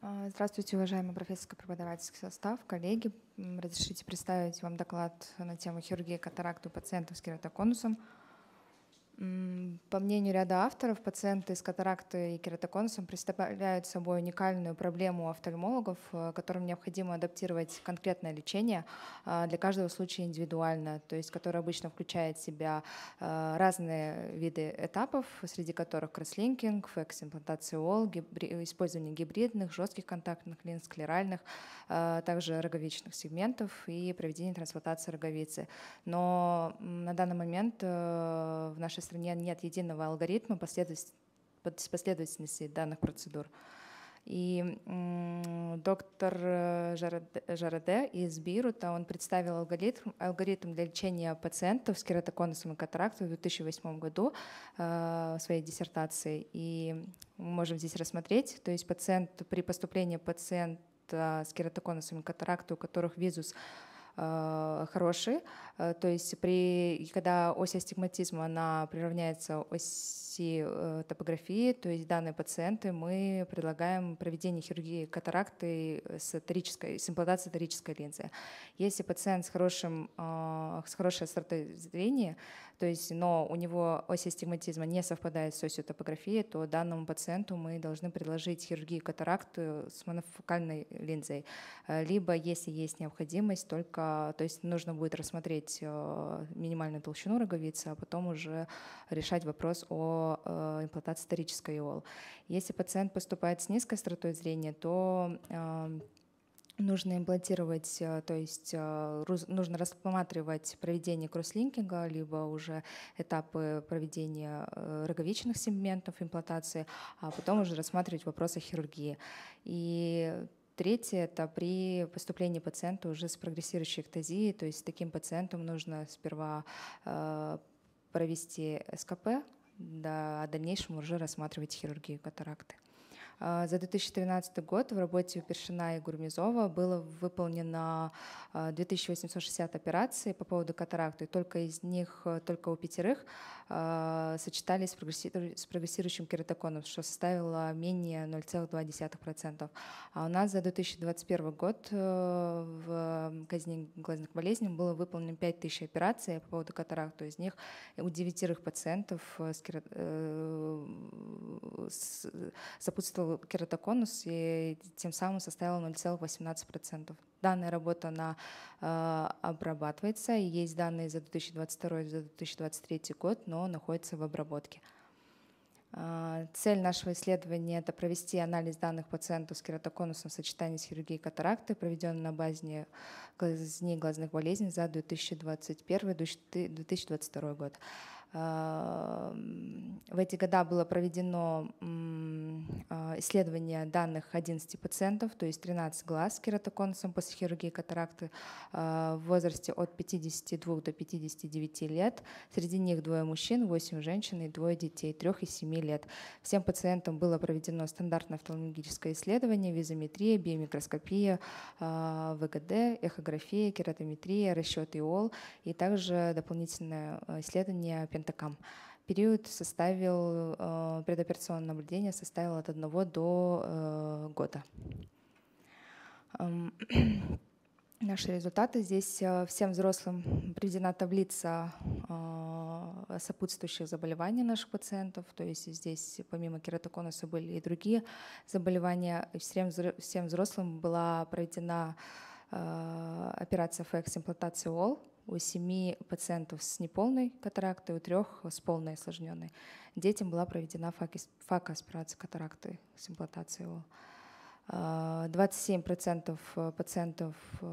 А, здравствуйте, уважаемый профессорско-преподавательский состав, коллеги. Разрешите представить вам доклад на тему хирургии катаракты у пациентов с кератоконусом по мнению ряда авторов, пациенты с катарактой и кератоконусом представляют собой уникальную проблему офтальмологов, э, которым необходимо адаптировать конкретное лечение а, для каждого случая индивидуально, то есть которое обычно включает в себя э, разные виды этапов, среди которых кросслинкинг, фекс, имплантация ОЛ, использование гибридных, жестких контактных линз, склеральных, э, также роговичных сегментов и проведение трансплантации роговицы. Но на данный момент в нашей стране нет единого алгоритма последовательности данных процедур. И доктор э, Жараде из Бирута он представил алгоритм, алгоритм для лечения пациентов с кератоконусом и катарактом в 2008 году э, в своей диссертации. И мы можем здесь рассмотреть, то есть пациент при поступлении пациента с кератоконусом и катарактом, у которых визус Э, хорошие. Э, то есть при, когда ось астигматизма она приравняется оси э, топографии, то есть данные пациенты, мы предлагаем проведение хирургии катаракты с, торической, с имплантацией торической линзы. Если пациент с, хорошим, с хорошей остротой зрения, то есть, но у него ось астигматизма не совпадает с осью топографии, то данному пациенту мы должны предложить хирургию катаракты с монофокальной линзой. Либо, если есть необходимость, только а, то есть нужно будет рассмотреть а, минимальную толщину роговицы, а потом уже решать вопрос о а, имплантации исторической иол. Если пациент поступает с низкой остротой зрения, то нужно имплантировать, то есть нужно рассматривать проведение кросслинкинга, либо уже этапы проведения роговичных сегментов имплантации, а потом уже рассматривать вопрос о хирургии. И Третье – это при поступлении пациента уже с прогрессирующей эктазией, то есть таким пациентам нужно сперва э, провести СКП, да, а в дальнейшем уже рассматривать хирургию катаракты. А, за 2013 год в работе Першина и Гурмизова было выполнено 2860 а, операций по поводу катаракты. Только из них, э, только у пятерых а, сочетались с прогрессирующим кератоконом, что составило менее 0,2%. А у нас за 2021 год э, в казни глазных болезней было выполнено 5000 операций по поводу катаракты. Из них у девятерых пациентов э, сопутствовало увеличил кератоконус и тем самым составила 0,18%. Данная работа она, э, обрабатывается, и есть данные за 2022 2023 год, но находится в обработке. Э, цель нашего исследования – это провести анализ данных пациентов с кератоконусом в сочетании с хирургией катаракты, проведенной на базе глаз, глазных болезней за 2021-2022 год. Эм, в эти года было проведено э, исследование данных 11 пациентов, то есть 13 глаз с кератоконусом после хирургии катаракты э, в возрасте от 52 до 59 лет. Среди них двое мужчин, 8 женщин и двое детей 3 и 7 лет. Всем пациентам было проведено стандартное офтальмологическое исследование, визометрия, биомикроскопия, э, ВГД, эхография, кератометрия, расчет ИОЛ и также дополнительное исследование Пентакам. Период составил, э, предоперационное наблюдение составил от одного до э, года. Эм, наши результаты. Здесь э, всем взрослым приведена таблица э, сопутствующих заболеваний наших пациентов. То есть здесь помимо кератоконуса были и другие заболевания. Всем всем взрослым была проведена э, операция ФЭКС имплантации ОЛ у семи пациентов с неполной катарактой, у трех с полной осложненной. Детям была проведена факоаспирация катаракты с имплантацией ООО. 27% а, э, пациентов э,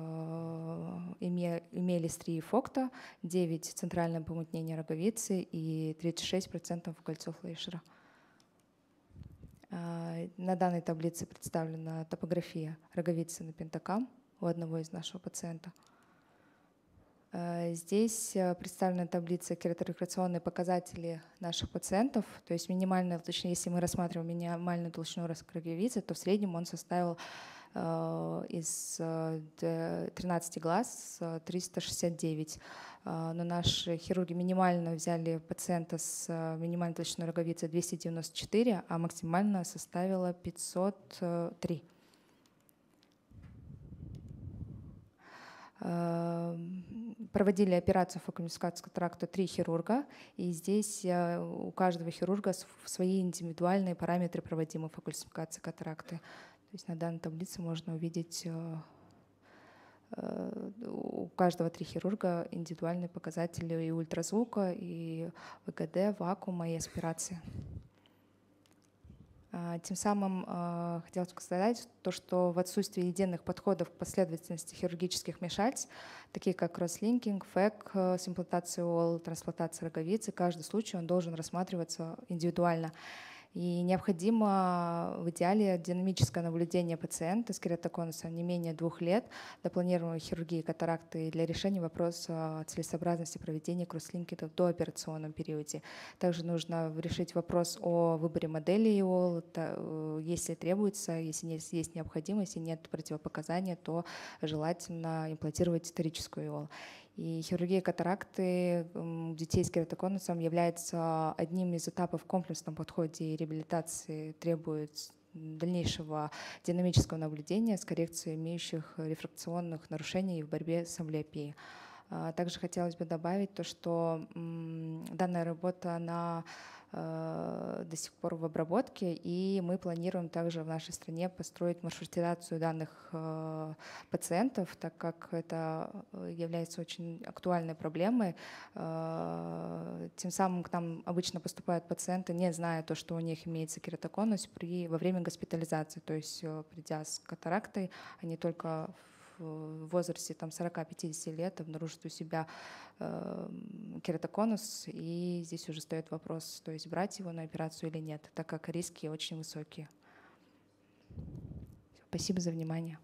имели стрии фокта, 9% — центральное помутнение роговицы и 36% — кольцо Флейшера. На данной таблице представлена топография роговицы на пентакам у одного из нашего пациента — Э, здесь э, представлена таблица кераторекреационные показатели наших пациентов, то есть минимальная толщина, если мы рассматриваем минимальную толщину раскрывивицы, то в среднем он составил э, из 13 глаз 369. Но наши хирурги минимально взяли пациента с минимальной толщиной роговицы 294, а максимально составила 503 проводили операцию по коммуникации тракта три хирурга, и здесь э, у каждого хирурга свои индивидуальные параметры проводимой фокусификации катаракты. То есть на данной таблице можно увидеть э, э, у каждого три хирурга индивидуальные показатели и ультразвука, и ВГД, вакуума, и аспирации. А, тем самым а, хотелось бы сказать то, что в отсутствии единых подходов к последовательности хирургических вмешательств, такие как кросслинкинг, ФЭК э, с имплантацией ОЛ, трансплантация роговицы, каждый случай он должен рассматриваться индивидуально. И необходимо в идеале динамическое наблюдение пациента с кератоконусом не менее двух лет до планируемой хирургии катаракты для решения вопроса целесообразности проведения круслинкетов до дооперационном периоде. Также нужно решить вопрос о выборе модели ИОЛ, э, если требуется, если есть необходимость и нет противопоказания, то желательно имплантировать историческую ИОЛ. И хирургия катаракты у детей с кератоконусом является одним из этапов в комплексном подходе реабилитации, требует дальнейшего динамического наблюдения с коррекцией имеющих рефракционных нарушений в борьбе с амблиопией. А также хотелось бы добавить то, что данная работа, она Э, до сих пор в обработке, и мы планируем также в нашей стране построить маршрутизацию данных э, пациентов, так как это э, является очень актуальной проблемой. Тем самым к нам обычно поступают пациенты, не зная то, что у них имеется кератоконус при, во время госпитализации, то есть придя с катарактой, они а только в в возрасте там, 40-50 лет обнаружит у себя э, кератоконус, и здесь уже стоит вопрос, то есть брать его на операцию или нет, так как риски очень высокие. Спасибо за внимание.